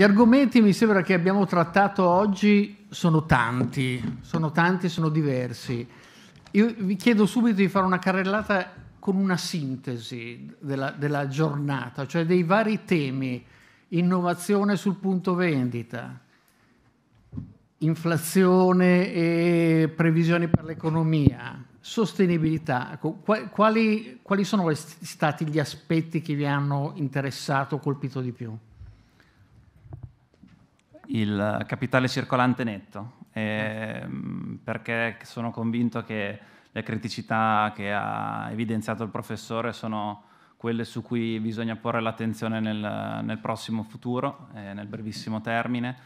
Gli argomenti mi sembra che abbiamo trattato oggi sono tanti, sono tanti, sono diversi. Io vi chiedo subito di fare una carrellata con una sintesi della, della giornata, cioè dei vari temi, innovazione sul punto vendita, inflazione e previsioni per l'economia, sostenibilità. Quali, quali sono stati gli aspetti che vi hanno interessato, colpito di più? il capitale circolante netto, eh, perché sono convinto che le criticità che ha evidenziato il professore sono quelle su cui bisogna porre l'attenzione nel, nel prossimo futuro, eh, nel brevissimo termine.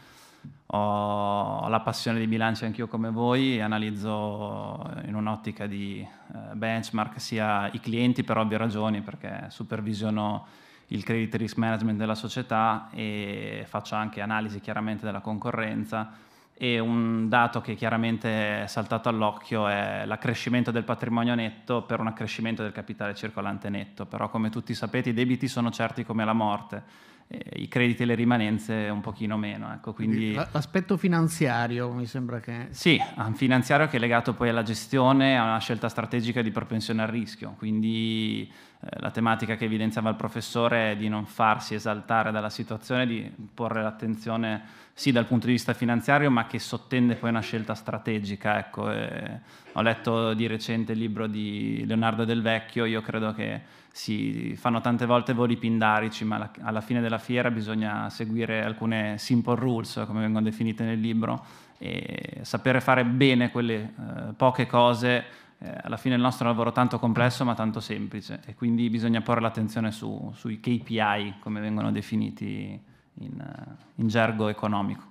Ho la passione di bilancio anch'io come voi, analizzo in un'ottica di eh, benchmark sia i clienti per ovvie ragioni, perché supervisiono il credit risk management della società e faccio anche analisi chiaramente della concorrenza e un dato che chiaramente è saltato all'occhio è l'accrescimento del patrimonio netto per un accrescimento del capitale circolante netto, però come tutti sapete i debiti sono certi come la morte eh, i crediti e le rimanenze un pochino meno. Ecco, quindi... L'aspetto finanziario mi sembra che... Sì, un finanziario che è legato poi alla gestione, a una scelta strategica di propensione al rischio, quindi eh, la tematica che evidenziava il professore è di non farsi esaltare dalla situazione, di porre l'attenzione sì dal punto di vista finanziario, ma che sottende poi una scelta strategica. Ecco, eh, ho letto di recente il libro di Leonardo Del Vecchio, io credo che si fanno tante volte voli pindarici, ma la, alla fine della fiera bisogna seguire alcune simple rules, come vengono definite nel libro, e sapere fare bene quelle eh, poche cose eh, alla fine il nostro lavoro tanto complesso ma tanto semplice e quindi bisogna porre l'attenzione su, sui KPI come vengono definiti in, eh, in gergo economico.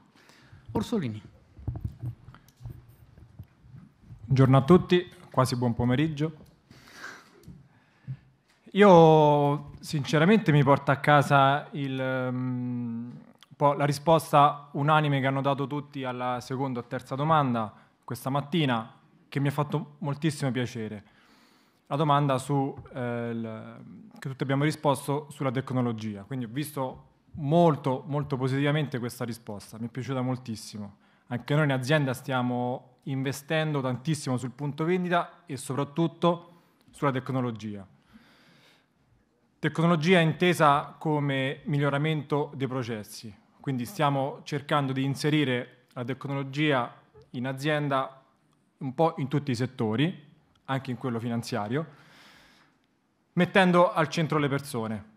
Orsolini. Buongiorno a tutti, quasi buon pomeriggio. Io sinceramente mi porto a casa il, um, la risposta unanime che hanno dato tutti alla seconda o terza domanda questa mattina, che mi ha fatto moltissimo piacere. La domanda su, eh, il, che tutti abbiamo risposto sulla tecnologia. Quindi ho visto molto, molto positivamente questa risposta, mi è piaciuta moltissimo. Anche noi in azienda stiamo investendo tantissimo sul punto vendita e soprattutto sulla tecnologia. Tecnologia intesa come miglioramento dei processi, quindi stiamo cercando di inserire la tecnologia in azienda un po' in tutti i settori, anche in quello finanziario, mettendo al centro le persone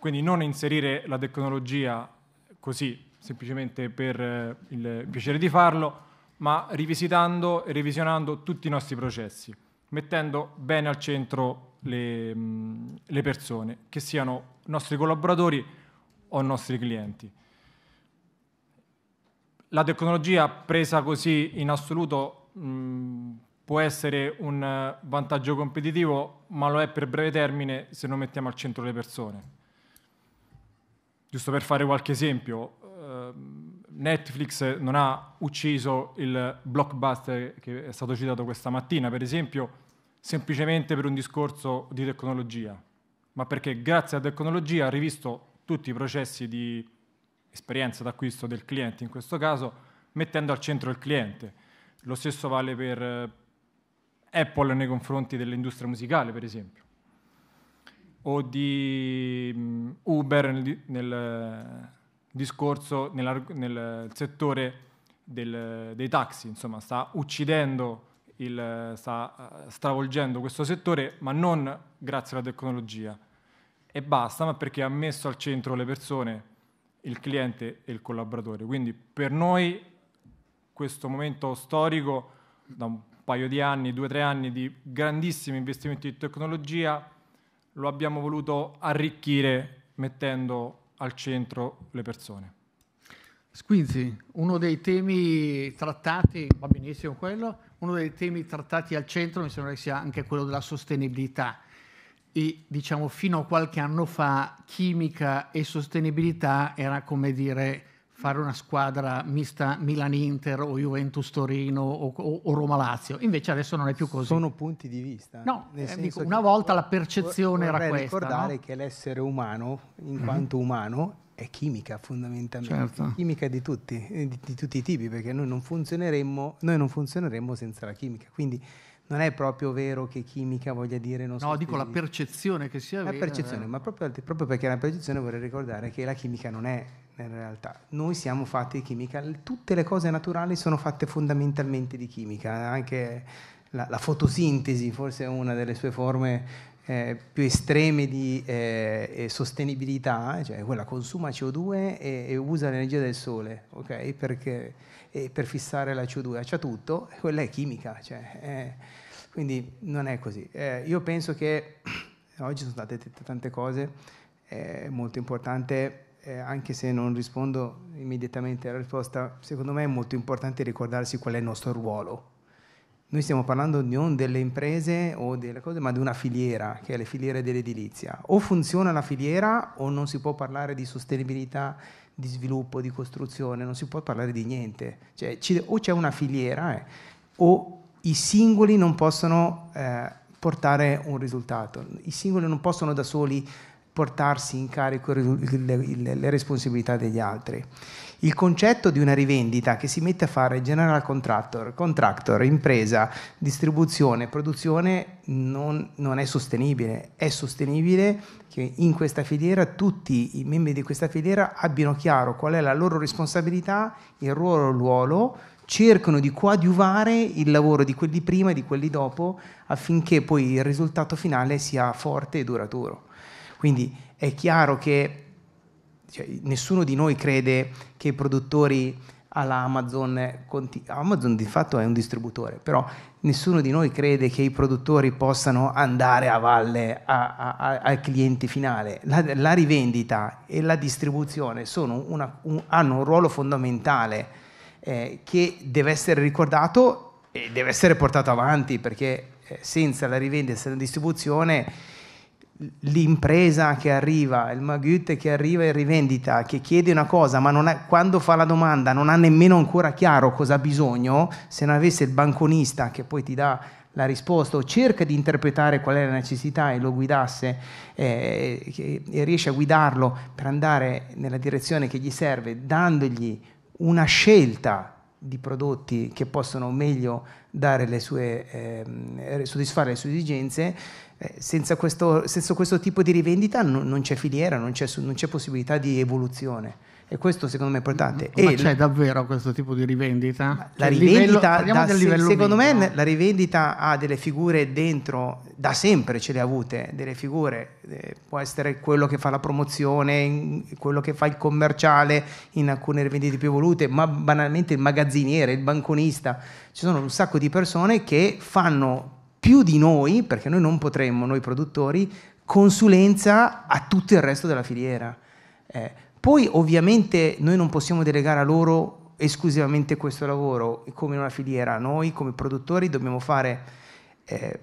quindi non inserire la tecnologia così, semplicemente per eh, il piacere di farlo, ma rivisitando e revisionando tutti i nostri processi, mettendo bene al centro le, mm, le persone, che siano nostri collaboratori o nostri clienti. La tecnologia presa così in assoluto mh, mm, può essere un vantaggio competitivo, ma lo è per breve termine se non mettiamo al centro le persone giusto per fare qualche esempio, ehm, Netflix non ha ucciso il blockbuster che è stato citato questa mattina, per esempio, semplicemente per un discorso di tecnologia, ma perché grazie alla tecnologia ha rivisto tutti i processi di esperienza d'acquisto del cliente, in questo caso, mettendo al centro il cliente. Lo stesso vale per eh, Apple nei confronti dell'industria musicale, per esempio o di mm, Uber nel, nel eh, discorso nel, nel settore del, dei taxi, insomma, sta uccidendo, il, sta eh, stravolgendo questo settore, ma non grazie alla tecnologia e basta, ma perché ha messo al centro le persone, il cliente e il collaboratore. Quindi per noi questo momento storico, da un paio di anni, due o tre anni di grandissimi investimenti in tecnologia, lo abbiamo voluto arricchire mettendo al centro le persone. Squinzi, uno dei temi trattati, va benissimo quello, uno dei temi trattati al centro mi sembra che sia anche quello della sostenibilità. E diciamo fino a qualche anno fa chimica e sostenibilità era come dire fare una squadra mista Milan-Inter o Juventus-Torino o, o, o, Roma-Lazio. Invece adesso non è più così. Sono punti di vista. No, eh, dico, una volta la percezione era questa. ricordare no? che l'essere umano, in mm-hmm. quanto umano, è chimica fondamentalmente, certo. chimica di tutti, eh, di, di tutti i tipi, perché noi non, noi non funzioneremmo senza la chimica. Quindi non è proprio vero che chimica voglia dire non so. No, dico la percezione che sia la vera. La percezione, eh. ma proprio, proprio perché la percezione vorrei ricordare che la chimica non è nella realtà. Noi siamo fatti di chimica, tutte le cose naturali sono fatte fondamentalmente di chimica, anche la, la fotosintesi forse è una delle sue forme eh, più estreme di eh, sostenibilità, cioè quella consuma CO2 e, e usa l'energia del sole, ok? Perché, per fissare la CO2, c'è tutto, quella è chimica, cioè, eh, quindi non è così. Eh, io penso che oggi sono state dette tante cose, è molto importante eh, anche se non rispondo immediatamente alla risposta, secondo me è molto importante ricordarsi qual è il nostro ruolo. Noi stiamo parlando non delle imprese o delle cose, ma di una filiera, che è la filiera dell'edilizia. O funziona la filiera o non si può parlare di sostenibilità, di sviluppo, di costruzione, non si può parlare di niente. Cioè, o c'è una filiera eh, o i singoli non possono eh, portare un risultato. I singoli non possono da soli portarsi in carico le responsabilità degli altri. Il concetto di una rivendita che si mette a fare general contractor, contractor, impresa, distribuzione, produzione non, non è sostenibile. È sostenibile che in questa filiera tutti i membri di questa filiera abbiano chiaro qual è la loro responsabilità, il loro ruolo, cercano di coadiuvare il lavoro di quelli prima e di quelli dopo affinché poi il risultato finale sia forte e duraturo. Quindi è chiaro che cioè, nessuno di noi crede che i produttori alla Amazon, Amazon di fatto è un distributore, però nessuno di noi crede che i produttori possano andare a valle al cliente finale. La, la, rivendita e la distribuzione una, un, hanno un ruolo fondamentale eh, che deve essere ricordato e deve essere portato avanti perché eh, senza la rivendita e la distribuzione l'impresa che arriva, il Magut che arriva in rivendita, che chiede una cosa, ma ha, quando fa la domanda non ha nemmeno ancora chiaro cosa ha bisogno, se non avesse il banconista che poi ti dà la risposta o cerca di interpretare qual è la necessità e lo guidasse eh, e riesce a guidarlo per andare nella direzione che gli serve, dandogli una scelta di prodotti che possono meglio le sue, ehm, eh, soddisfare le sue esigenze, eh, senza, questo, senza, questo, tipo di rivendita non, non c'è filiera, non c'è, non c'è, possibilità di evoluzione. E questo secondo me è importante. Ma e c'è l- davvero questo tipo di rivendita? La cioè, rivendita, livello, da, secondo meno. me, la rivendita ha delle figure dentro, da sempre ce le ha avute, delle figure, eh, può essere quello che fa la promozione, quello che fa il commerciale in alcune rivendite più evolute, ma banalmente il magazziniere, il banconista. Ci sono un sacco di persone che fanno più di noi, perché noi non potremmo, noi produttori, consulenza a tutto il resto della filiera. Eh, poi ovviamente noi non possiamo delegare a loro esclusivamente questo lavoro, come in una filiera, noi come produttori dobbiamo fare eh,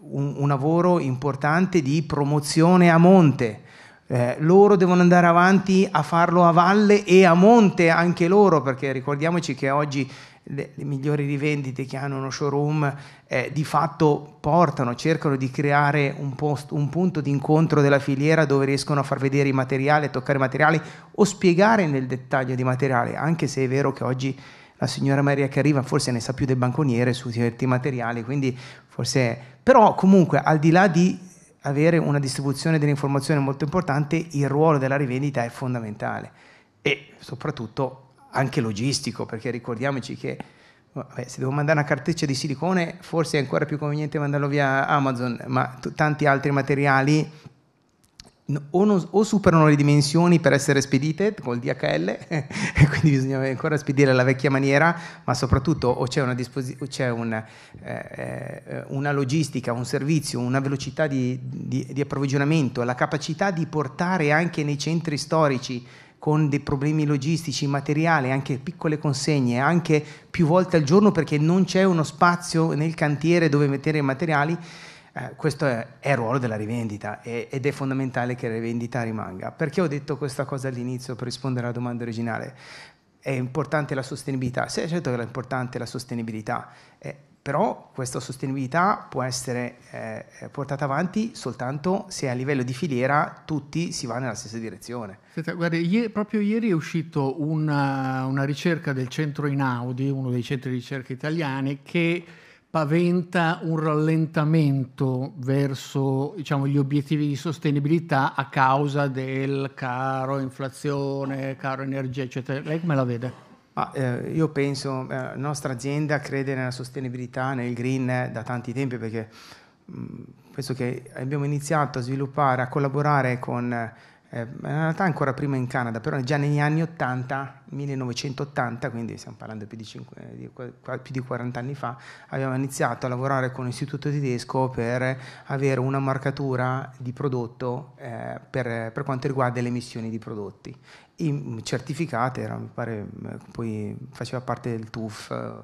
un, un, lavoro importante di promozione a monte. Eh, loro devono andare avanti a farlo a valle e a monte anche loro, perché ricordiamoci che oggi le, le migliori rivendite che hanno uno showroom eh, di fatto portano, cercano di creare un, post, un punto di incontro della filiera dove riescono a far vedere i materiali, a toccare i materiali o spiegare nel dettaglio di materiale, anche se è vero che oggi la signora Maria che arriva forse ne sa più del banconiere su certi materiali, quindi forse... È. Però comunque al di là di avere una distribuzione dell'informazione molto importante, il ruolo della rivendita è fondamentale e soprattutto anche logistico, perché ricordiamoci che vabbè, se devo mandare una carteccia di silicone forse è ancora più conveniente mandarlo via Amazon, ma t- tanti altri materiali o, non, o, superano le dimensioni per essere spedite col DHL, e quindi bisogna ancora spedire alla vecchia maniera, ma soprattutto o c'è, una, disposi- o c'è una, eh, eh, una, logistica, un servizio, una velocità di, di, di approvvigionamento, la capacità di portare anche nei centri storici con dei problemi logistici, materiali, anche piccole consegne, anche più volte al giorno perché non c'è uno spazio nel cantiere dove mettere i materiali, eh, questo è, è, il ruolo della rivendita e, ed è fondamentale che la rivendita rimanga. Perché ho detto questa cosa all'inizio per rispondere alla domanda originale? È importante la sostenibilità? Sì, certo che è importante la sostenibilità. Eh, però questa sostenibilità può essere eh, eh, portata avanti soltanto se a livello di filiera tutti si va nella stessa direzione. Senta, guarda, ieri, proprio ieri è uscita una, eh, una, ricerca del centro Inaudi, uno dei centri di ricerca italiani, che paventa un rallentamento verso diciamo, gli obiettivi di sostenibilità a causa del caro inflazione, caro energia, eccetera. Lei come la vede? Ma eh, io penso, eh, la nostra azienda crede nella sostenibilità, nel green eh, da tanti tempi perché mh, mm, penso che abbiamo iniziato a sviluppare, a collaborare con eh, eh, in realtà ancora prima in Canada, però già negli anni 80, 1980, quindi stiamo parlando più di, 5, di, più di 40 anni fa, abbiamo iniziato a lavorare con un istituto tedesco per avere una marcatura di prodotto eh, per, per, quanto riguarda le emissioni di prodotti. E certificate, era, mi pare, eh, poi faceva parte del TUF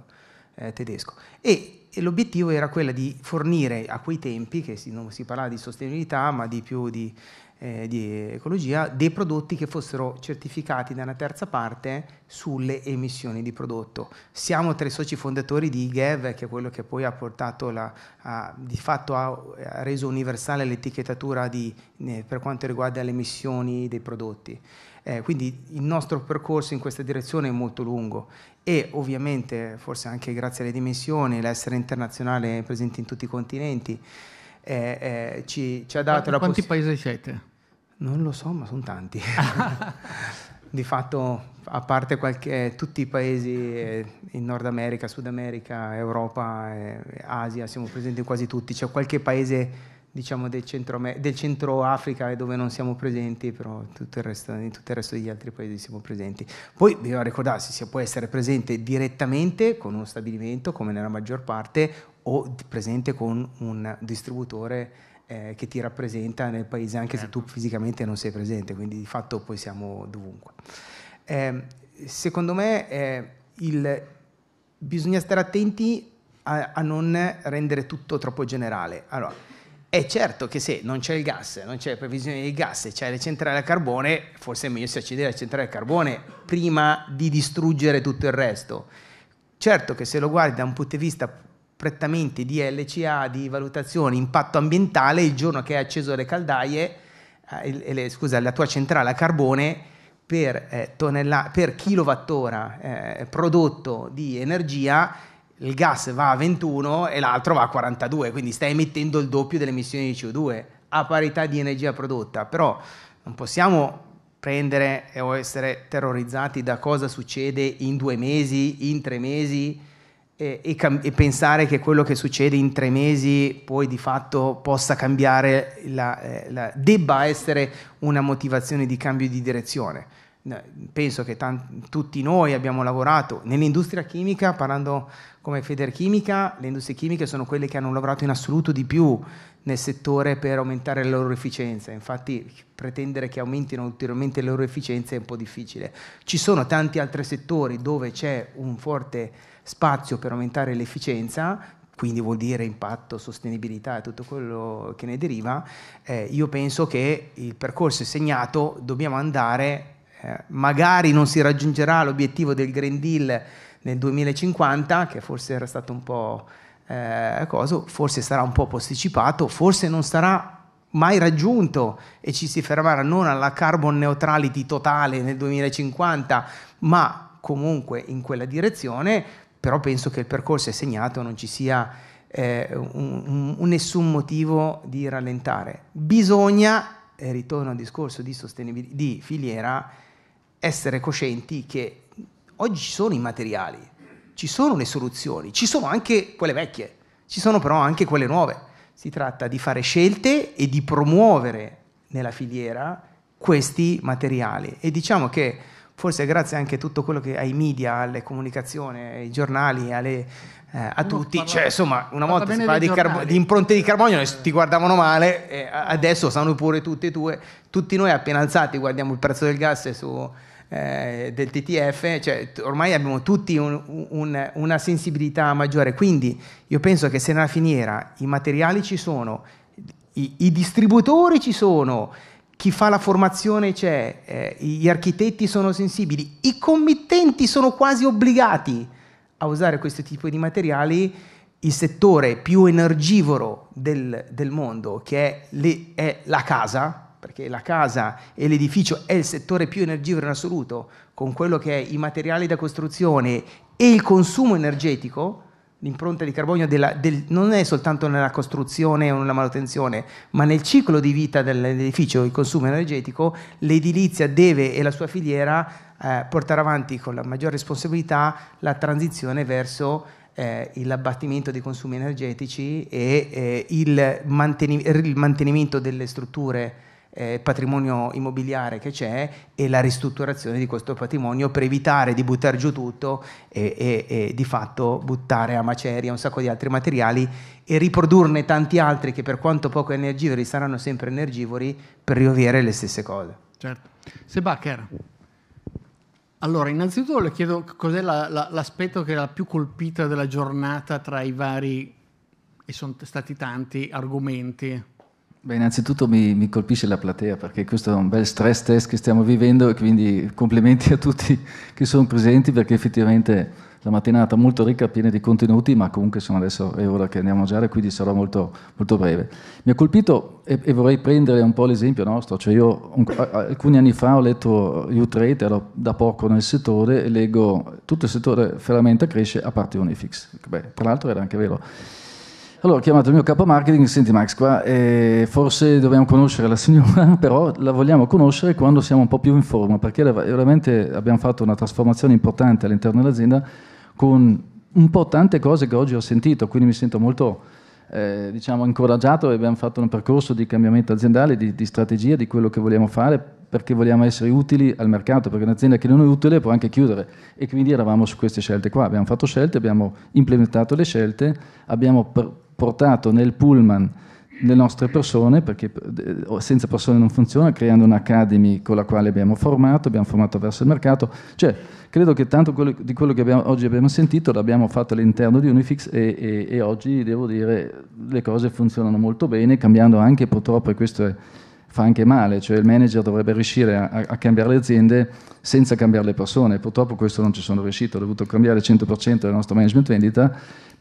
eh, tedesco. E l'obiettivo era quello di fornire a quei tempi, che non si parlava di sostenibilità, ma di più di eh, di ecologia dei prodotti che fossero certificati da una terza parte sulle emissioni di prodotto. Siamo tra i soci fondatori di IGEV, che è quello che poi ha portato la, a, di fatto ha, ha reso universale l'etichettatura di, eh, per quanto riguarda le emissioni dei prodotti. Eh, quindi il nostro percorso in questa direzione è molto lungo e ovviamente forse anche grazie alle dimensioni, l'essere internazionale presente in tutti i continenti, eh, eh, ci, ci, ha dato Quanti la Quanti paesi siete? Non lo so, ma sono tanti. Di fatto, a parte qualche, eh, tutti i paesi eh, in Nord America, Sud America, Europa, eh, Asia, siamo presenti in quasi tutti. C'è qualche paese diciamo, del, centro, del centro Africa dove non siamo presenti, però tutto resto, in tutto il resto degli altri paesi siamo presenti. Poi bisogna ricordarsi, si può essere presente direttamente con uno stabilimento, come nella maggior parte, o presente con un distributore eh, che ti rappresenta nel paese anche se tu certo. fisicamente non sei presente, quindi di fatto poi siamo dovunque. Eh, secondo me eh, il, bisogna stare attenti a, a, non rendere tutto troppo generale. Allora, è certo che se non c'è il gas, non c'è previsione di gas, e c'è le centrale a carbone, forse è meglio se accedere alle centrale a carbone prima di distruggere tutto il resto. Certo che se lo guardi da un punto di vista prettamente di LCA, di valutazione impatto ambientale, il giorno che hai acceso le caldaie, eh, le, scusa, la tua centrale a carbone per, eh, tonnella, per kilowattora eh, prodotto di energia il gas va a 21 e l'altro va a 42, quindi stai emettendo il doppio delle emissioni di CO2 a parità di energia prodotta, però non possiamo prendere o essere terrorizzati da cosa succede in due mesi, in tre mesi, e, e, e, pensare che quello che succede in tre mesi poi di fatto possa cambiare, la, eh, la, debba essere una motivazione di cambio di direzione. Penso che tanti, tutti noi abbiamo lavorato nell'industria chimica, parlando come Federchimica, le industrie chimiche sono quelle che hanno lavorato in assoluto di più nel settore per aumentare la loro efficienza, infatti pretendere che aumentino ulteriormente le loro efficienze è un po' difficile. Ci sono tanti altri settori dove c'è un forte spazio per aumentare l'efficienza, quindi vuol dire impatto, sostenibilità e tutto quello che ne deriva, eh, io penso che il percorso è segnato, dobbiamo andare, eh, magari non si raggiungerà l'obiettivo del Green Deal nel 2050, che forse era stato un po' eh, coso, forse sarà un po' posticipato, forse non sarà mai raggiunto e ci si fermerà non alla carbon neutrality totale nel 2050, ma comunque in quella direzione però penso che il percorso è segnato, non ci sia eh, un, un, un nessun motivo di rallentare. Bisogna, e ritorno al discorso di, di filiera, essere coscienti che oggi ci sono i materiali, ci sono le soluzioni, ci sono anche quelle vecchie, ci sono però anche quelle nuove. Si tratta di fare scelte e di promuovere nella filiera questi materiali. E diciamo che forse grazie anche a tutto quello che ai media, alle comunicazioni, ai giornali, alle, eh, a tutti, parla, cioè, insomma, una volta si parla di, carbo- di, impronte di carbonio, eh, ti guardavano male, eh, adesso sanno pure tutti e due, tutti noi appena alzati guardiamo il prezzo del gas su, eh, del TTF, cioè, ormai abbiamo tutti un, un, una sensibilità maggiore, quindi io penso che se nella finiera i materiali ci sono, i, i distributori ci sono, chi fa la formazione c'è, cioè, eh, gli architetti sono sensibili, i committenti sono quasi obbligati a usare questo tipo di materiali, il settore più energivoro del, del mondo, che è, le, è la casa, perché la casa e l'edificio è il settore più energivoro in assoluto, con quello che è i materiali da costruzione e il consumo energetico, l'impronta di carbonio della, del, non è soltanto nella costruzione o nella manutenzione, ma nel ciclo di vita dell'edificio, il consumo energetico, l'edilizia deve e la sua filiera eh, portare avanti con la maggior responsabilità la transizione verso eh, l'abbattimento dei consumi energetici e eh, il, mantenimento, il mantenimento delle strutture eh, patrimonio immobiliare che c'è e la ristrutturazione di questo patrimonio per evitare di buttare giù tutto e, e, e, di fatto buttare a maceria un sacco di altri materiali e riprodurne tanti altri che per quanto poco energivori saranno sempre energivori per riovere le stesse cose. Certo. Sebacher, allora innanzitutto le chiedo cos'è la, la, l'aspetto che è la più colpita della giornata tra i vari, e sono stati tanti, argomenti Beh, innanzitutto mi, mi, colpisce la platea perché questo è un bel stress test che stiamo vivendo e quindi complimenti a tutti che sono presenti perché effettivamente la mattinata molto ricca, piena di contenuti, ma comunque sono adesso è ora che andiamo a mangiare, quindi sarò molto, molto breve. Mi ha colpito e, e, vorrei prendere un po' l'esempio nostro, cioè io un, alcuni anni fa ho letto U-Trade, ero da poco nel settore e leggo tutto il settore ferramenta cresce a parte Unifix, Beh, tra l'altro era anche vero. Allora ho chiamato il mio capo marketing, senti Max qua, eh, forse dobbiamo conoscere la signora, però la vogliamo conoscere quando siamo un po' più in forma, perché veramente abbiamo fatto una trasformazione importante all'interno dell'azienda con un po' tante cose che oggi ho sentito, quindi mi sento molto eh, diciamo, incoraggiato e abbiamo fatto un percorso di cambiamento aziendale, di, di strategia, di quello che vogliamo fare, perché vogliamo essere utili al mercato, perché un'azienda che non è utile può anche chiudere. E quindi eravamo su queste scelte qua, abbiamo fatto scelte, abbiamo implementato le scelte, abbiamo per, portato nel pullman le nostre persone, perché eh, senza persone non funziona, creando un'academy con la quale abbiamo formato, abbiamo formato verso il mercato, cioè credo che tanto quello, di quello che abbiamo, oggi abbiamo sentito l'abbiamo fatto all'interno di Unifix e, e, e, oggi devo dire le cose funzionano molto bene, cambiando anche purtroppo, e questo è, fa anche male, cioè il manager dovrebbe riuscire a, a, cambiare le aziende senza cambiare le persone, purtroppo questo non ci sono riuscito, ho dovuto cambiare il 100% del nostro management vendita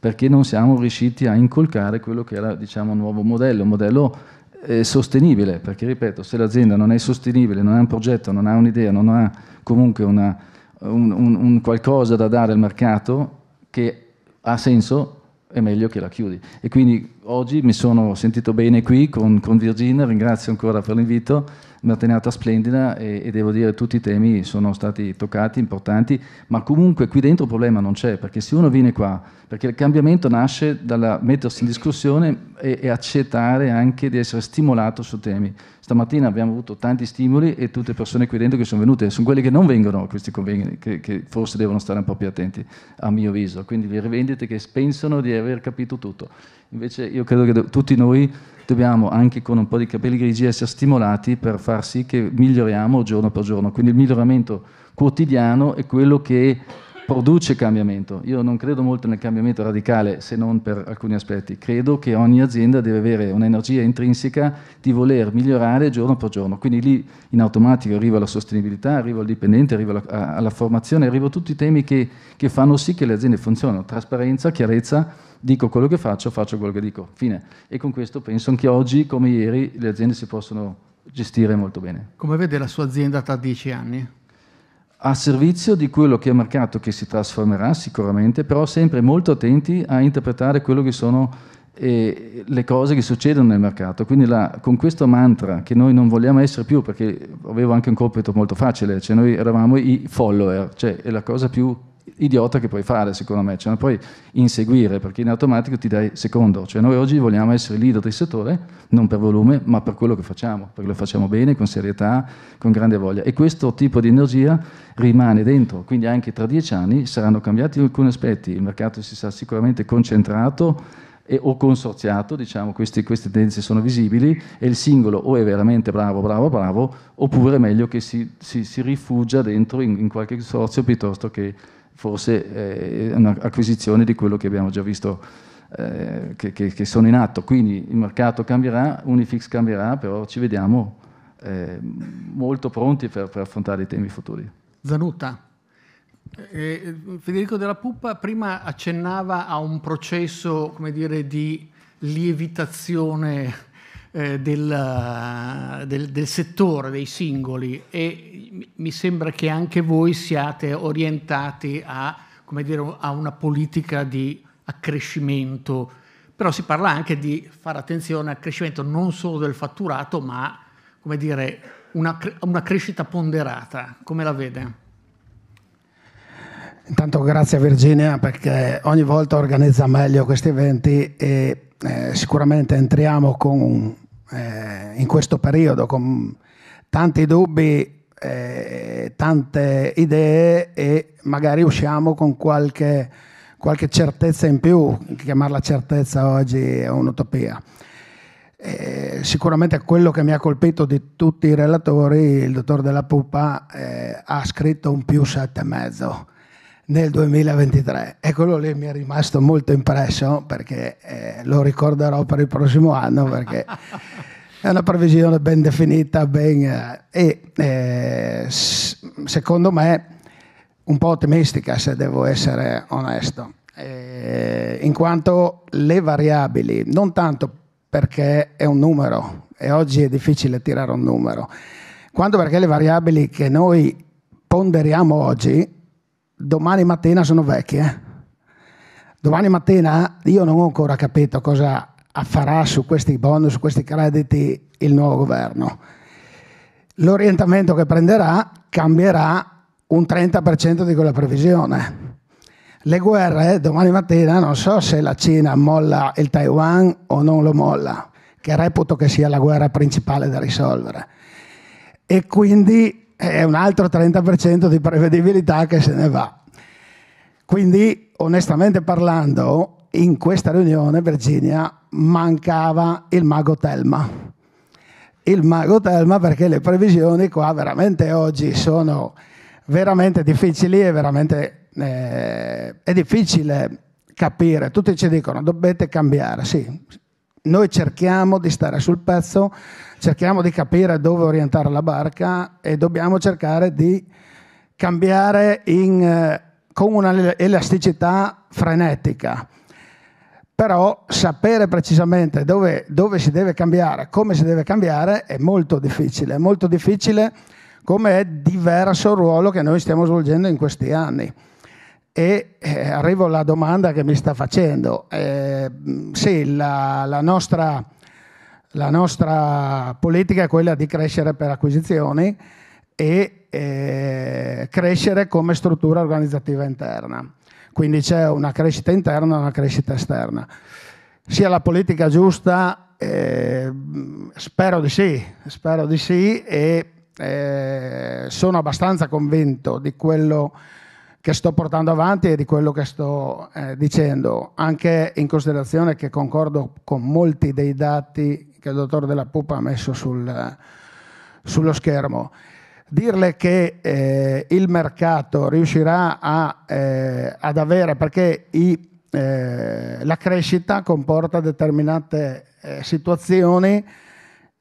perché non siamo riusciti a inculcare quello che era diciamo, un nuovo modello, un modello eh, sostenibile, perché ripeto, se l'azienda non è sostenibile, non ha un progetto, non ha un'idea, non ha comunque una, un, un, un qualcosa da dare al mercato che ha senso, è meglio che la chiudi. E quindi oggi mi sono sentito bene qui con, con Virginia, ringrazio ancora per l'invito una tenata splendida e, e, devo dire tutti i temi sono stati toccati, importanti, ma comunque qui dentro il problema non c'è, perché se uno viene qua, perché il cambiamento nasce dal mettersi in discussione e, e, accettare anche di essere stimolato su temi. Stamattina abbiamo avuto tanti stimoli e tutte le persone qui dentro che sono venute, sono quelle che non vengono a questi convegni, che, che forse devono stare un po' più attenti, a mio avviso. Quindi le rivendite che pensano di aver capito tutto. Invece io credo che tutti noi dobbiamo anche con un po' di capelli grigi essere stimolati per far sì che miglioriamo giorno per giorno. Quindi il miglioramento quotidiano è quello che produce cambiamento. Io non credo molto nel cambiamento radicale se non per alcuni aspetti. Credo che ogni azienda deve avere un'energia intrinseca di voler migliorare giorno per giorno. Quindi lì in automatico arriva la sostenibilità, arriva il dipendente, arriva la, a, alla formazione, arrivano tutti i temi che, che fanno sì che le aziende funzionino. Trasparenza, chiarezza, dico quello che faccio, faccio quello che dico. Fine. E con questo penso anche oggi, come ieri, le aziende si possono gestire molto bene. Come vede la sua azienda tra dieci anni? a servizio di quello che è mercato che si trasformerà sicuramente, però sempre molto attenti a interpretare quello che sono eh, le cose che succedono nel mercato. Quindi la, con questo mantra che noi non vogliamo essere più, perché avevo anche un compito molto facile, cioè noi eravamo i follower, cioè è la cosa più idiota che puoi fare secondo me, cioè non puoi inseguire perché in automatico ti dai secondo, cioè noi oggi vogliamo essere leader del settore non per volume ma per quello che facciamo, perché lo facciamo bene, con serietà, con grande voglia e questo tipo di energia rimane dentro, quindi anche tra dieci anni saranno cambiati alcuni aspetti, il mercato si sarà sicuramente concentrato e, o consorziato, diciamo, questi, queste tendenze sono visibili e il singolo o è veramente bravo, bravo, bravo, oppure è meglio che si, si, si rifugia dentro in, in qualche consorzio piuttosto che forse eh, è un'acquisizione di quello che abbiamo già visto eh, che, che, che, sono in atto. Quindi il mercato cambierà, Unifix cambierà, però ci vediamo eh, molto pronti per, per affrontare i temi futuri. Zanutta. Eh, eh, Federico Della Puppa prima accennava a un processo, come dire, di lievitazione eh, del, del, del, settore dei singoli e mi sembra che anche voi siate orientati a, dire, a una politica di accrescimento, però si parla anche di fare attenzione al crescimento non solo del fatturato ma come dire, una, una crescita ponderata, come la vede? Intanto grazie a Virginia perché ogni volta organizza meglio questi eventi e eh, sicuramente entriamo con eh, in questo periodo con tanti dubbi, eh, tante idee e magari usciamo con qualche, qualche certezza in più, chiamarla certezza oggi è un'utopia. Eh, sicuramente quello che mi ha colpito di tutti i relatori, il dottor Della Pupa eh, ha scritto un più sette e mezzo nel 2023. E quello lì mi è rimasto molto impresso perché eh, lo ricorderò per il prossimo anno perché è una previsione ben definita ben, eh, e eh, secondo me un po' ottimistica se devo essere onesto, eh, in quanto le variabili, non tanto perché è un numero e oggi è difficile tirare un numero, quanto perché le variabili che noi ponderiamo oggi domani mattina sono vecchie. Eh. Domani mattina io non ho ancora capito cosa farà su questi bonus, su questi crediti il nuovo governo. L'orientamento che prenderà cambierà un 30% di quella previsione. Le guerre domani mattina non so se la Cina molla il Taiwan o non lo molla, che reputo che sia la guerra principale da risolvere. E quindi è un altro 30% di prevedibilità che se ne va. Quindi, onestamente parlando, in questa riunione, Virginia, mancava il mago Telma. Il mago Telma perché le previsioni qua veramente oggi sono veramente difficili e veramente eh, è difficile capire. Tutti ci dicono dovete cambiare, sì. Noi cerchiamo di stare sul pezzo cerchiamo di capire dove orientare la barca e dobbiamo cercare di cambiare in, eh, con un'elasticità frenetica. Però sapere precisamente dove, dove si deve cambiare, come si deve cambiare, è molto difficile. È molto difficile come è diverso il ruolo che noi stiamo svolgendo in questi anni. E eh, arrivo alla domanda che mi sta facendo. Eh, sì, la, la nostra la nostra politica è quella di crescere per acquisizioni e eh, crescere come struttura organizzativa interna. Quindi c'è una crescita interna e una crescita esterna. Sia la politica giusta, eh, spero di sì, spero di sì e eh, sono abbastanza convinto di quello che sto portando avanti e di quello che sto eh, dicendo, anche in considerazione che concordo con molti dei dati che il dottor Della Pupa ha messo sul, sullo schermo. Dirle che eh, il mercato riuscirà a, eh, ad avere, perché i, eh, la crescita comporta determinate eh, situazioni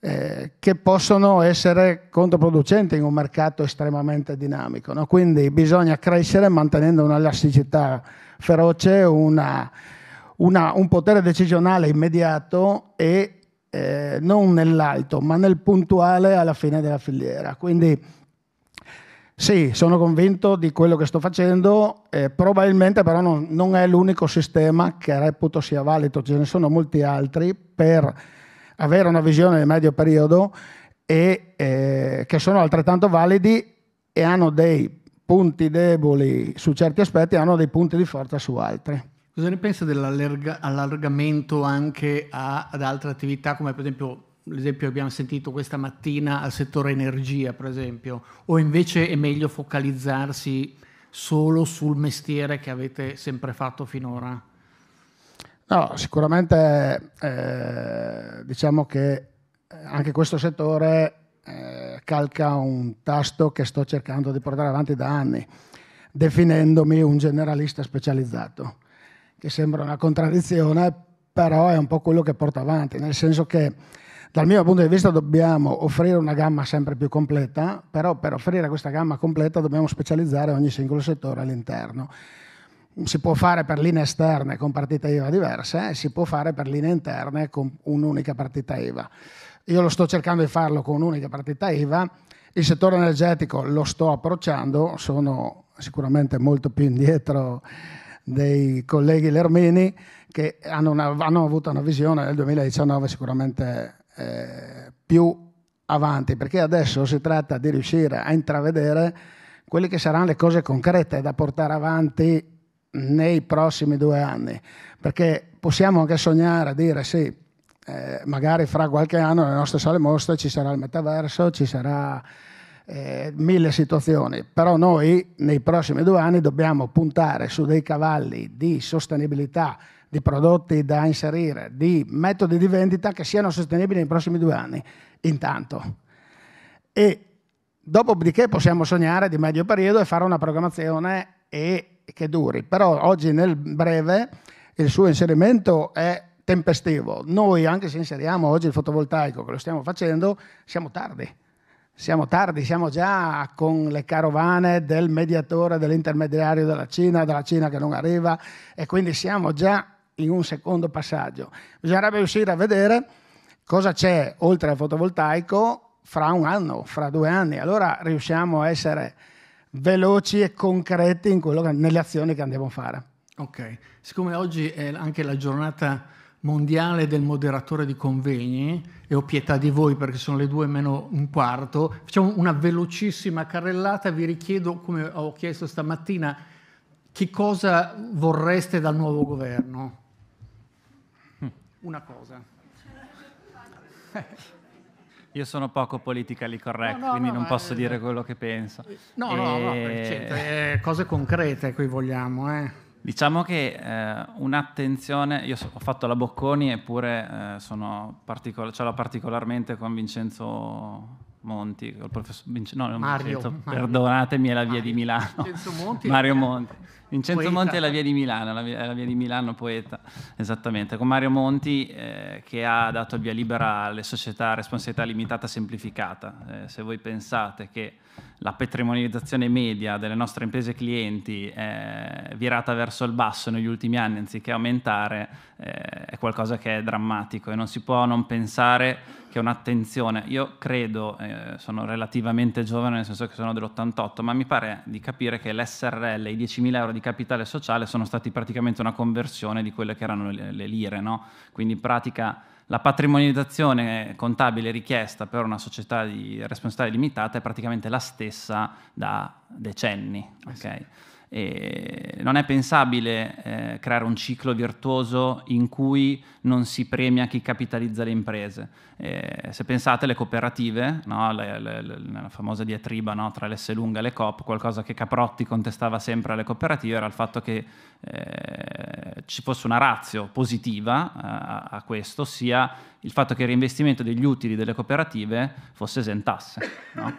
eh, che possono essere controproducenti in un mercato estremamente dinamico. No? Quindi bisogna crescere mantenendo una elasticità feroce, una, una, un potere decisionale immediato e eh, non nell'alto, ma nel puntuale alla fine della filiera. Quindi sì, sono convinto di quello che sto facendo, eh, probabilmente però non, non, è l'unico sistema che reputo sia valido, ce ne sono molti altri per avere una visione di medio periodo e eh, che sono altrettanto validi e hanno dei punti deboli su certi aspetti, hanno dei punti di forza su altri. Cosa ne pensa dell'allargamento anche a, ad altre attività come per esempio l'esempio che abbiamo sentito questa mattina al settore energia per esempio o invece è meglio focalizzarsi solo sul mestiere che avete sempre fatto finora? No, sicuramente eh, diciamo che eh, anche questo settore eh, calca un tasto che sto cercando di portare avanti da anni, definendomi un generalista specializzato che sembra una contraddizione, però è un po' quello che porta avanti, nel senso che dal mio punto di vista dobbiamo offrire una gamma sempre più completa, però per offrire questa gamma completa dobbiamo specializzare ogni singolo settore all'interno. Si può fare per linee esterne con partita IVA diverse e eh, si può fare per linee interne con un'unica partita IVA. Io lo sto cercando di farlo con un'unica partita IVA, il settore energetico lo sto approcciando, sono sicuramente molto più indietro dei colleghi Lermini che hanno, una, hanno avuto una visione nel 2019 sicuramente eh, più avanti, perché adesso si tratta di riuscire a intravedere quelle che saranno le cose concrete da portare avanti nei prossimi due anni, perché possiamo anche sognare, dire sì, eh, magari fra qualche anno nelle nostre sale mostre ci sarà il metaverso, ci sarà eh, mille situazioni, però noi nei prossimi due anni dobbiamo puntare su dei cavalli di sostenibilità, di prodotti da inserire, di metodi di vendita che siano sostenibili nei prossimi due anni, intanto. E dopodiché possiamo sognare di medio periodo e fare una programmazione e che duri, però oggi nel breve il suo inserimento è tempestivo. Noi anche se inseriamo oggi il fotovoltaico, che lo stiamo facendo, siamo tardi siamo tardi, siamo già con le carovane del mediatore, dell'intermediario della Cina, della Cina che non arriva e quindi siamo già in un secondo passaggio. Bisognerebbe riuscire a vedere cosa c'è oltre al fotovoltaico fra un anno, fra due anni. Allora riusciamo a essere veloci e concreti che, nelle azioni che andiamo a fare. Ok, siccome oggi è anche la giornata mondiale del moderatore di convegni, e ho pietà di voi perché sono le due meno un quarto, facciamo una velocissima carrellata, vi richiedo, come ho chiesto stamattina, che cosa vorreste dal nuovo governo? Una cosa. Io sono poco politically correct, no, no, quindi no, non posso eh, dire quello che penso. No, e... no, no, cioè, cose concrete qui vogliamo, eh. Diciamo che eh, un'attenzione, io ho fatto la Bocconi eppure eh, sono particol- ce l'ho particolarmente con Vincenzo Monti, col professor Vincenzo, no, Mario, Vincenzo, Mario. perdonatemi, è la via Mario. di Milano. Monti. Mario Monti. Vincenzo poeta. Monti è la via di Milano, la via, la via, di Milano poeta, esattamente, con Mario Monti eh, che ha dato il via libera alle società a responsabilità limitata semplificata. Eh, se voi pensate che la patrimonializzazione media delle nostre imprese clienti è virata verso il basso negli ultimi anni anziché aumentare eh, è qualcosa che è drammatico e non si può non pensare che un'attenzione. Io credo, eh, sono relativamente giovane nel senso che sono dell'88, ma mi pare di capire che l'SRL, i 10.000 euro di capitale sociale sono stati praticamente una conversione di quelle che erano le, le lire, no? quindi in pratica la patrimonializzazione contabile richiesta per una società di responsabilità limitata è praticamente la stessa da decenni. Eh okay? Esatto. E non è pensabile eh, creare un ciclo virtuoso in cui non si premia chi capitalizza le imprese. Eh, se pensate alle cooperative, no? le, le, le, la famosa diatriba no? tra l'S lunga e le COP, qualcosa che Caprotti contestava sempre alle cooperative era il fatto che eh, ci fosse una razio positiva eh, a, a questo, ossia il fatto che il reinvestimento degli utili delle cooperative fosse esentasse. No?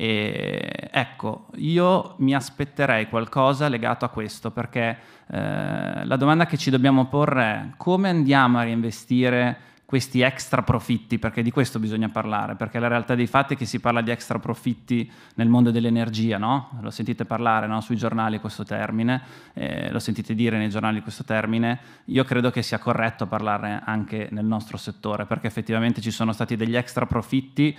E ecco, io mi aspetterei qualcosa legato a questo, perché eh, la domanda che ci dobbiamo porre è come andiamo a reinvestire questi extra profitti, perché di questo bisogna parlare, perché la realtà dei fatti è che si parla di extra profitti nel mondo dell'energia, no? Lo sentite parlare no? sui giornali questo termine, eh, lo sentite dire nei giornali questo termine, io credo che sia corretto parlare anche nel nostro settore, perché effettivamente ci sono stati degli extra profitti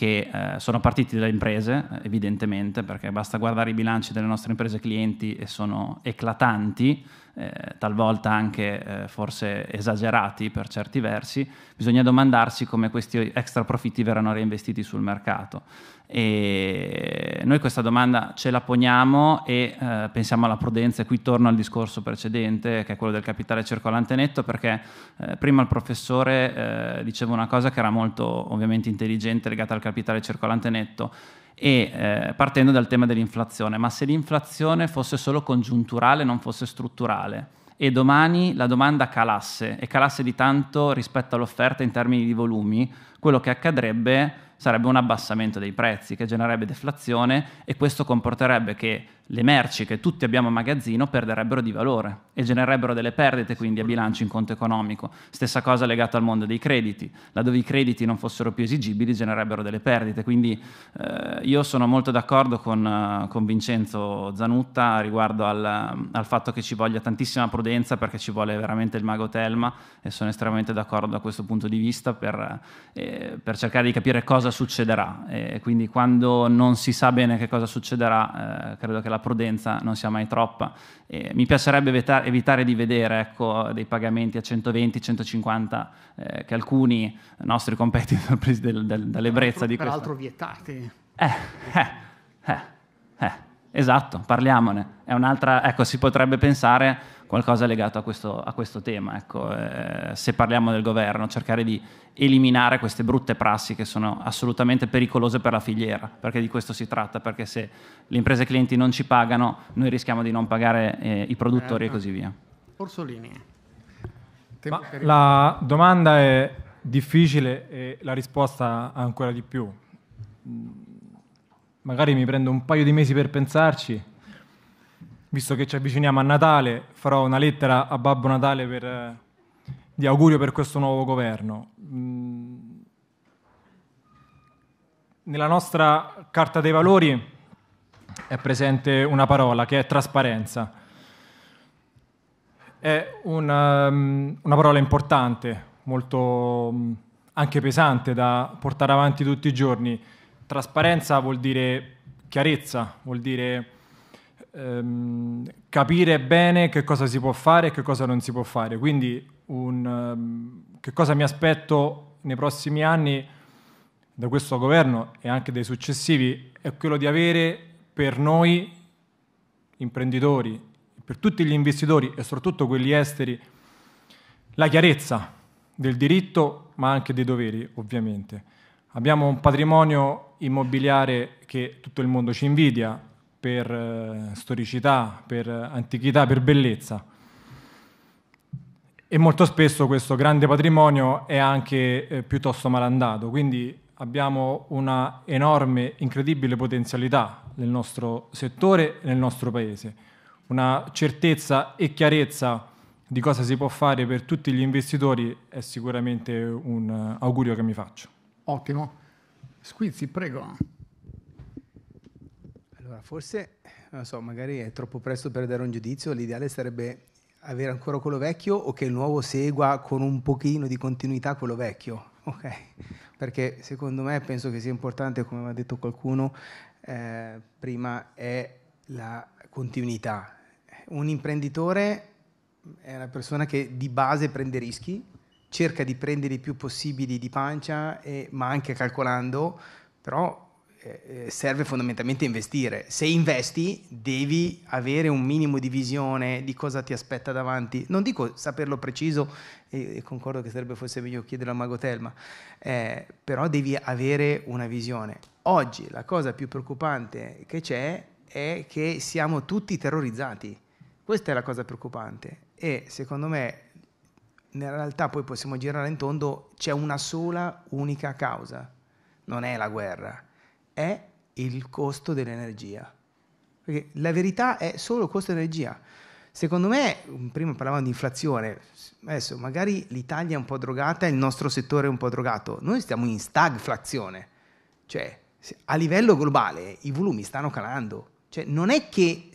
che eh, sono partiti dalle imprese, evidentemente, perché basta guardare i bilanci delle nostre imprese clienti e sono eclatanti, eh, talvolta anche eh, forse esagerati per certi versi, bisogna domandarsi come questi extra profitti verranno reinvestiti sul mercato. E noi questa domanda ce la poniamo e eh, pensiamo alla prudenza, e qui torno al discorso precedente, che è quello del capitale circolante netto, perché eh, prima il professore eh, diceva una cosa che era molto ovviamente intelligente legata al capitale circolante netto e eh, partendo dal tema dell'inflazione, ma se l'inflazione fosse solo congiunturale, non fosse strutturale e domani la domanda calasse e calasse di tanto rispetto all'offerta in termini di volumi, quello che accadrebbe sarebbe un abbassamento dei prezzi che genererebbe deflazione e questo comporterebbe che le merci che tutti abbiamo a magazzino perderebbero di valore e genererebbero delle perdite quindi a bilancio in conto economico. Stessa cosa legata al mondo dei crediti, laddove i crediti non fossero più esigibili genererebbero delle perdite. Quindi eh, io sono molto d'accordo con, eh, con Vincenzo Zanutta riguardo al, al, fatto che ci voglia tantissima prudenza perché ci vuole veramente il mago Telma e sono estremamente d'accordo da questo punto di vista per, eh, per cercare di capire cosa succederà. E quindi quando non si sa bene che cosa succederà eh, credo che la prudenza non sia mai troppa. Eh, mi piacerebbe evita- evitare di vedere ecco, dei pagamenti a 120, 150 eh, che alcuni nostri competitor presi del, del, dall'ebbrezza di questo. Peraltro vietati. Eh, eh, eh, eh, esatto, parliamone. È un'altra, ecco, si potrebbe pensare qualcosa legato a questo, a questo tema. Ecco, eh, se parliamo del governo, cercare di eliminare queste brutte prassi che sono assolutamente pericolose per la filiera, perché di questo si tratta, perché se le imprese clienti non ci pagano, noi rischiamo di non pagare eh, i produttori eh, e certo. così via. Orsolini. la domanda è difficile e la risposta ancora di più. Magari mi prendo un paio di mesi per pensarci visto che ci avviciniamo a Natale, farò una lettera a Babbo Natale per, eh, di augurio per questo nuovo governo. Mm. Nella nostra Carta dei Valori è presente una parola che è trasparenza. È una, ehm, una parola importante, molto mm, anche pesante da portare avanti tutti i giorni. Trasparenza vuol dire chiarezza, vuol dire ehm, capire bene che cosa si può fare e che cosa non si può fare. Quindi un, ehm, che cosa mi aspetto nei prossimi anni da questo governo e anche dai successivi è quello di avere per noi imprenditori, per tutti gli investitori e soprattutto quelli esteri, la chiarezza del diritto ma anche dei doveri ovviamente. Abbiamo un patrimonio immobiliare che tutto il mondo ci invidia, per eh, storicità, per eh, antichità, per bellezza. E molto spesso questo grande patrimonio è anche eh, piuttosto malandato, quindi abbiamo una enorme, incredibile potenzialità nel nostro settore e nel nostro paese, una certezza e chiarezza di cosa si può fare per tutti gli investitori è sicuramente un eh, augurio che mi faccio. Ottimo. Squizzi, prego. Allora, forse, non so, magari è troppo presto per dare un giudizio, l'ideale sarebbe avere ancora quello vecchio o che il nuovo segua con un pochino di continuità quello vecchio, ok? Perché secondo me penso che sia importante, come ha detto qualcuno eh, prima, è la continuità. Un imprenditore è una persona che di base prende rischi, cerca di prendere i più possibili di pancia, e, ma anche calcolando, però eh, eh, serve fondamentalmente investire. Se investi devi avere un minimo di visione di cosa ti aspetta davanti. Non dico saperlo preciso, e concordo che sarebbe forse meglio chiedere a Mago Telma, eh, però devi avere una visione. Oggi la cosa più preoccupante che c'è è che siamo tutti terrorizzati. Questa è la cosa preoccupante e secondo me nella realtà poi possiamo girare in tondo, c'è una sola unica causa, non è la guerra è il costo dell'energia. Perché la verità è solo il costo dell'energia. Secondo me, prima parlavamo di inflazione, adesso magari l'Italia è un po' drogata e il nostro settore è un po' drogato. Noi stiamo in stagflazione, cioè a livello globale i volumi stanno calando. Cioè, non è che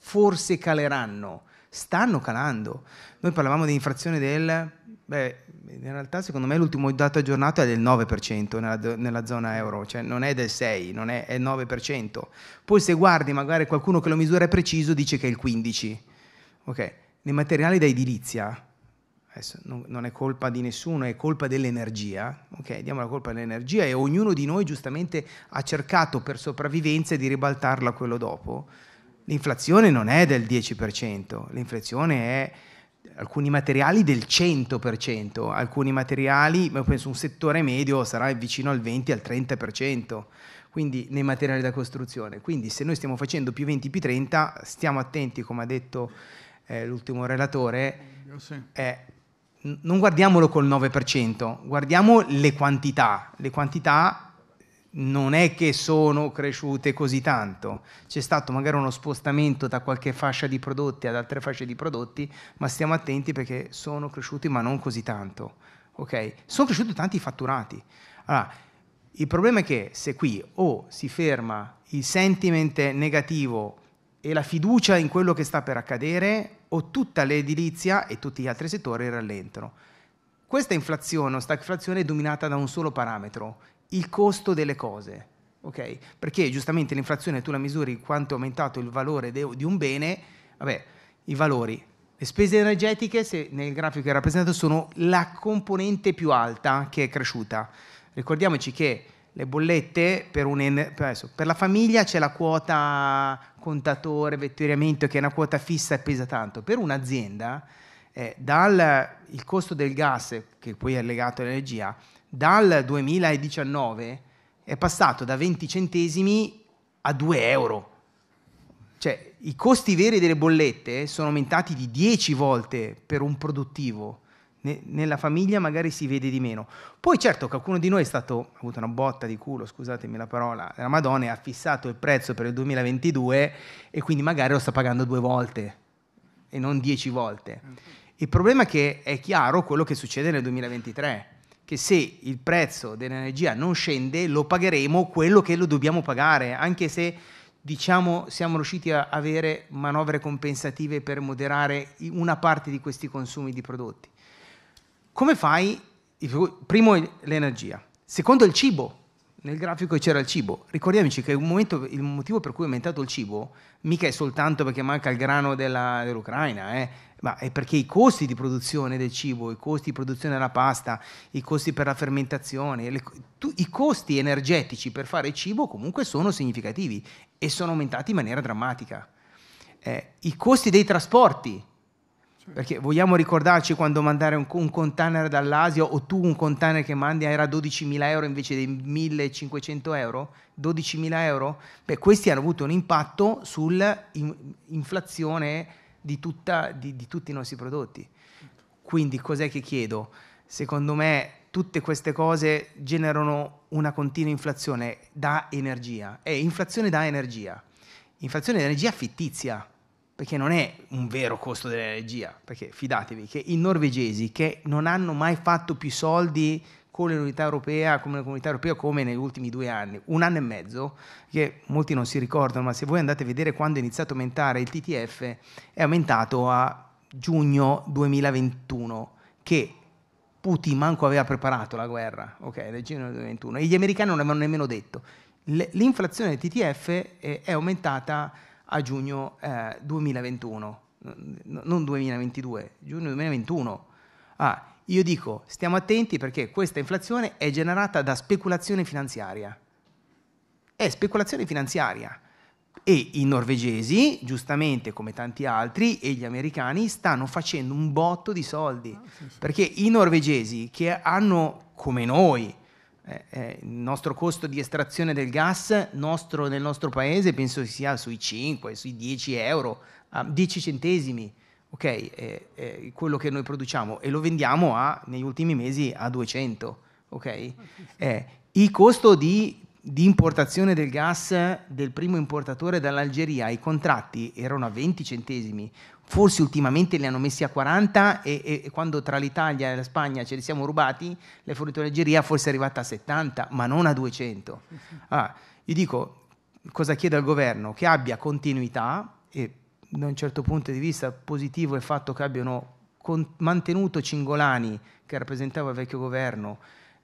forse caleranno, stanno calando. Noi parlavamo di inflazione del Beh, in realtà secondo me l'ultimo dato aggiornato è del 9% nella, nella, zona euro, cioè non è del 6, non è, è 9%. Poi se guardi magari qualcuno che lo misura è preciso dice che è il 15%. Ok, nei materiali da edilizia, adesso non, non è colpa di nessuno, è colpa dell'energia, ok, diamo la colpa all'energia e ognuno di noi giustamente ha cercato per sopravvivenza di ribaltarla a quello dopo. L'inflazione non è del 10%, l'inflazione è alcuni materiali del 100%, alcuni materiali, penso un settore medio sarà vicino al 20 al 30%, quindi nei materiali da costruzione. Quindi se noi stiamo facendo più 20 più 30, stiamo attenti, come ha detto eh, l'ultimo relatore, sì. eh, non guardiamolo col 9%, guardiamo le quantità, le quantità non è che sono cresciute così tanto, c'è stato magari uno spostamento da qualche fascia di prodotti ad altre fasce di prodotti, ma stiamo attenti perché sono cresciuti ma non così tanto. Okay? Sono cresciuti tanti fatturati. Allora, il problema è che se qui o si ferma il sentiment negativo e la fiducia in quello che sta per accadere, o tutta l'edilizia e tutti gli altri settori rallentano. Questa inflazione o stagflazione è dominata da un solo parametro, il costo delle cose, okay? Perché giustamente l'inflazione tu la misuri in quanto è aumentato il valore de, di un bene, vabbè, i valori. Le spese energetiche, se nel grafico è rappresentato, sono la componente più alta che è cresciuta. Ricordiamoci che le bollette per, un, per la famiglia c'è la quota contatore, vettoriamento, che è una quota fissa e pesa tanto. Per un'azienda, eh, dal il costo del gas, che poi è legato all'energia, dal 2019 è passato da 20 centesimi a 2 euro. Cioè, i costi veri delle bollette sono aumentati di 10 volte per un produttivo. nella famiglia magari si vede di meno. Poi certo qualcuno di noi è stato, ha avuto una botta di culo, scusatemi la parola, la Madonna ha fissato il prezzo per il 2022 e quindi magari lo sta pagando due volte e non dieci volte. Il problema è che è chiaro quello che succede nel 2023 che se il prezzo dell'energia non scende, lo pagheremo quello che lo dobbiamo pagare, anche se diciamo siamo riusciti a avere manovre compensative per moderare una parte di questi consumi di prodotti. Come fai? Primo l'energia, secondo il cibo nel grafico c'era il cibo. Ricordiamoci che momento, il motivo per cui è aumentato il cibo mica è soltanto perché manca il grano della, dell'Ucraina, eh, ma è perché i costi di produzione del cibo, i costi di produzione della pasta, i costi per la fermentazione, le, tu, i costi energetici per fare cibo comunque sono significativi e sono aumentati in maniera drammatica. Eh, I costi dei trasporti perché vogliamo ricordarci quando mandare un, un container dall'Asia o tu un container che mandi era 12.000 euro invece dei 1.500 euro? 12.000 euro? Beh, questi hanno avuto un impatto sull'inflazione di, tutta, di, di tutti i nostri prodotti. Quindi cos'è che chiedo? Secondo me tutte queste cose generano una continua inflazione da energia. E inflazione da energia. Inflazione da energia fittizia perché non è un vero costo dell'energia, perché fidatevi che i norvegesi che non hanno mai fatto più soldi con l'unità europea, come la comunità europea, come negli ultimi due anni, un anno e mezzo, che molti non si ricordano, ma se voi andate a vedere quando è iniziato a aumentare il TTF, è aumentato a giugno 2021, che Putin manco aveva preparato la guerra, ok, nel giugno 2021, e gli americani non avevano nemmeno detto. L'inflazione del TTF è aumentata a giugno eh, 2021, non 2022, giugno 2021. Ah, io dico, stiamo attenti perché questa inflazione è generata da speculazione finanziaria. È speculazione finanziaria. E i norvegesi, giustamente come tanti altri, e gli americani stanno facendo un botto di soldi. Ah, sì, sì. Perché i norvegesi che hanno, come noi, eh, eh, il nostro costo di estrazione del gas nostro, nel nostro paese penso sia sui 5, sui 10 euro, a ah, 10 centesimi, ok, eh, eh, quello che noi produciamo e lo vendiamo a, negli ultimi mesi a 200, ok? Ah, eh, il costo di di importazione del gas del primo importatore dall'Algeria, i contratti erano a 20 centesimi, forse ultimamente li hanno messi a 40 e, e, e quando tra l'Italia e la Spagna ce li siamo rubati, le forniture algeria forse è arrivata a 70, ma non a 200. Allora, ah, io dico, cosa chiedo al governo? Che abbia continuità e da un certo punto di vista positivo il fatto che abbiano mantenuto Cingolani, che rappresentava il vecchio governo,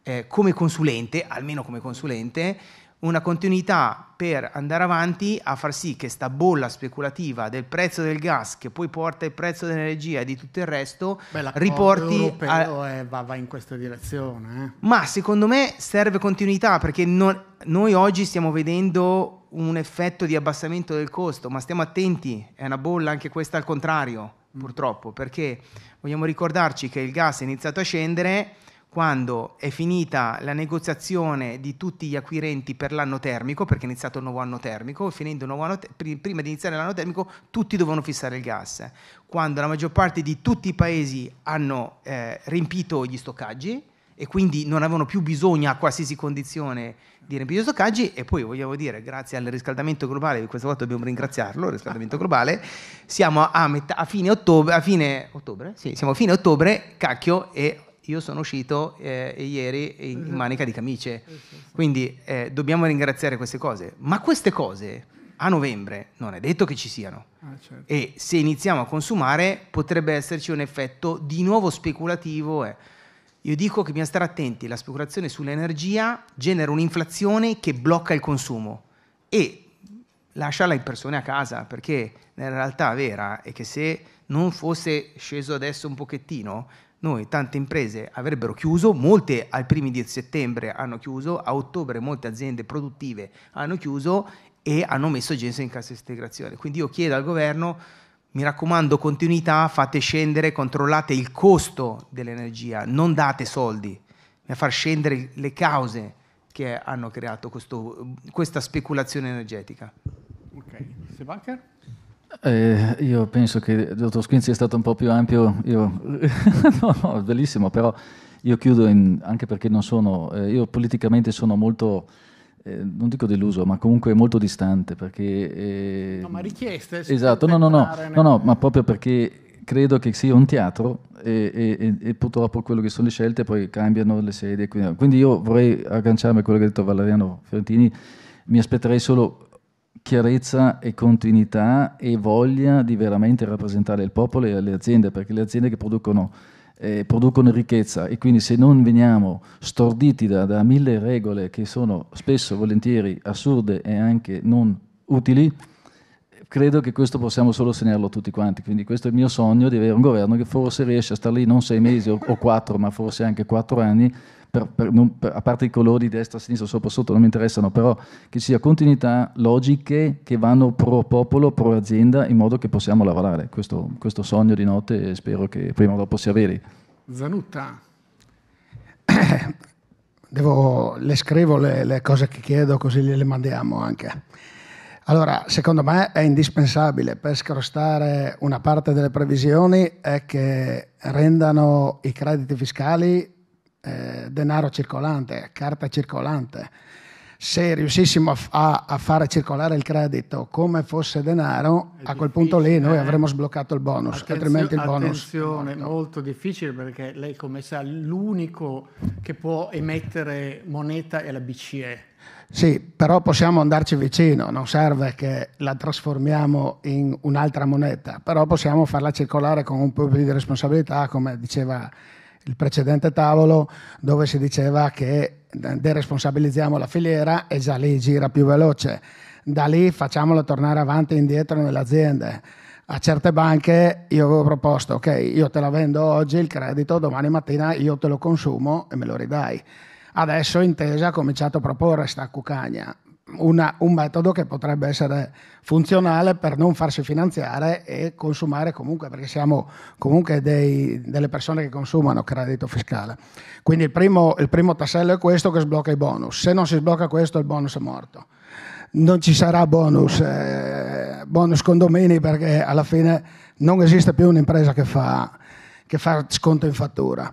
eh, come consulente, almeno come consulente, una continuità per andare avanti a far sì che questa bolla speculativa del prezzo del gas che poi porta il prezzo dell'energia e di tutto il resto Beh, riporti europeo a... Eh, è, va, va, in questa direzione eh. ma secondo me serve continuità perché non... noi oggi stiamo vedendo un effetto di abbassamento del costo ma stiamo attenti è una bolla anche questa al contrario mm. purtroppo perché vogliamo ricordarci che il gas è iniziato a scendere quando è finita la negoziazione di tutti gli acquirenti per l'anno termico, perché è iniziato il nuovo anno termico, nuovo anno prima di iniziare l'anno termico tutti dovevano fissare il gas, quando la maggior parte di tutti i paesi hanno eh, riempito gli stoccaggi e quindi non avevano più bisogno a qualsiasi condizione di riempire gli stoccaggi e poi vogliamo dire grazie al riscaldamento globale, questa volta dobbiamo ringraziarlo, il riscaldamento globale, siamo a, metà, a fine ottobre, a fine ottobre, sì, siamo a fine ottobre, cacchio e io sono uscito eh, ieri in, in, esatto. manica di camice. Sì, sì, sì. Quindi eh, dobbiamo ringraziare queste cose. Ma queste cose a novembre non è detto che ci siano. Ah, certo. E se iniziamo a consumare potrebbe esserci un effetto di nuovo speculativo. Eh. Io dico che bisogna stare attenti, la speculazione sull'energia genera un'inflazione che blocca il consumo e lascia le persone a casa, perché nella realtà vera è che se non fosse sceso adesso un pochettino, noi tante imprese avrebbero chiuso, molte al primi di settembre hanno chiuso, a ottobre molte aziende produttive hanno chiuso e hanno messo gente in cassa integrazione. Quindi io chiedo al governo, mi raccomando, continuità, fate scendere, controllate il costo dell'energia, non date soldi, a far scendere le cause che hanno creato questo, questa speculazione energetica. Ok, Sebaker? Eh, io penso che il dottor Squinzi è stato un po' più ampio, io... no, no, bellissimo, però io chiudo in... anche perché non sono, eh, io politicamente sono molto, eh, non dico deluso, ma comunque molto distante perché... Eh, no, ma richieste... Esatto, no, no, no, no, no, ma proprio perché credo che sia un teatro e, e, e, purtroppo quello che sono le scelte poi cambiano le sedie, quindi, quindi io vorrei agganciarmi a quello che ha detto Valeriano Fiorentini, mi aspetterei solo chiarezza e continuità e voglia di veramente rappresentare il popolo e le aziende, perché le aziende che producono, eh, producono ricchezza e quindi se non veniamo storditi da, da mille regole che sono spesso, volentieri, assurde e anche non utili, credo che questo possiamo solo segnarlo tutti quanti. Quindi questo è il mio sogno di avere un governo che forse riesce a star lì non sei mesi o, o quattro, ma forse anche quattro anni per, per, non, per, a parte i colori destra, sinistra, sopra, sotto non mi interessano, però che ci sia continuità, logiche che vanno pro popolo, pro azienda, in modo che possiamo lavorare. Questo, questo sogno di notte spero che prima o dopo sia veri. Zanutta. Devo, le scrivo le, le, cose che chiedo così le mandiamo anche. Allora, secondo me è indispensabile per scrostare una parte delle previsioni è che rendano i crediti fiscali eh, denaro circolante, carta circolante. Se riuscissimo a, a, a, fare circolare il credito come fosse denaro, È a quel punto lì noi eh? avremmo sbloccato il bonus, attenzio, altrimenti il bonus... Attenzione, morto. molto difficile perché lei come sa l'unico che può emettere moneta è la BCE. Sì, però possiamo andarci vicino, non serve che la trasformiamo in un'altra moneta, però possiamo farla circolare con un po' di responsabilità, come diceva il precedente tavolo dove si diceva che deresponsabilizziamo la filiera e già lì gira più veloce. Da lì facciamolo tornare avanti e indietro nelle aziende. A certe banche io avevo proposto, ok, io te la vendo oggi il credito, domani mattina io te lo consumo e me lo ridai. Adesso Intesa ha cominciato a proporre questa cucagna una, un metodo che potrebbe essere funzionale per non farsi finanziare e consumare comunque, perché siamo comunque dei, delle persone che consumano credito fiscale. Quindi il primo, il primo tassello è questo che sblocca i bonus. Se non si sblocca questo, il bonus è morto non ci sarà bonus, eh, bonus, condomini perché alla fine non esiste più un'impresa che fa, che fa sconto in fattura.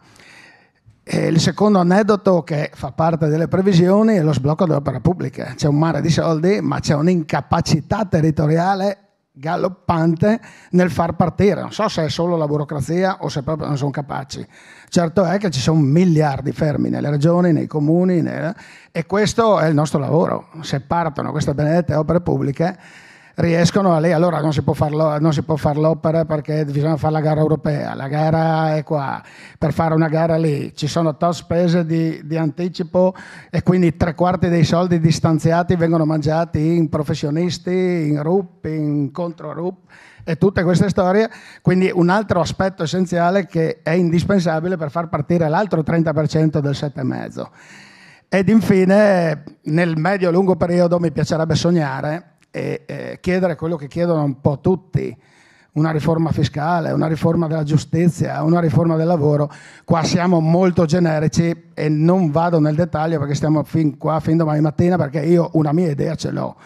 E il secondo aneddoto che fa parte delle previsioni è lo sblocco delle opere pubbliche. C'è un mare di soldi, ma c'è un'incapacità territoriale galoppante nel far partire. Non so se è solo la burocrazia o se proprio non sono capaci. Certo è che ci sono miliardi fermi nelle regioni, nei comuni, nel... e questo è il nostro lavoro. Se partono queste benedette opere pubbliche riescono a lei, allora non si, può fare l'opera perché bisogna fare la gara europea, la gara è qua, per fare una gara lì ci sono tot spese di, di anticipo e quindi tre quarti dei soldi distanziati vengono mangiati in professionisti, in RUP, in contro-RUP e tutte queste storie, quindi un altro aspetto essenziale che è indispensabile per far partire l'altro 30% del 7,5%. Ed infine, nel medio-lungo periodo mi piacerebbe sognare e eh, chiedere quello che chiedono un po' tutti, una riforma fiscale, una riforma della giustizia, una riforma del lavoro, qua siamo molto generici e non vado nel dettaglio perché stiamo fin qua, fin domani mattina, perché io una mia idea ce l'ho.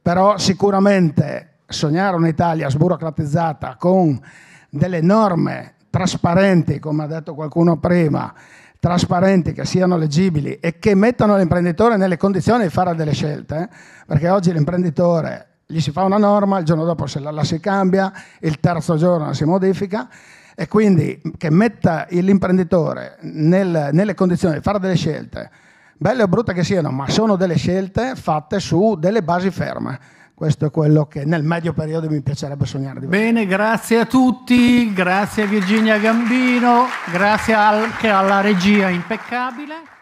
Però sicuramente sognare un'Italia sburocratizzata con delle norme trasparenti, come ha detto qualcuno prima, trasparenti, che siano leggibili e che mettano l'imprenditore nelle condizioni di fare delle scelte, perché oggi l'imprenditore gli si fa una norma, il giorno dopo se la, la si cambia, il terzo giorno la si modifica e quindi che metta l'imprenditore nel, nelle condizioni di fare delle scelte, belle o brutte che siano, ma sono delle scelte fatte su delle basi ferme. Questo è quello che nel medio periodo mi piacerebbe sognare di Bene, grazie a tutti, grazie a Virginia Gambino, grazie anche alla regia impeccabile.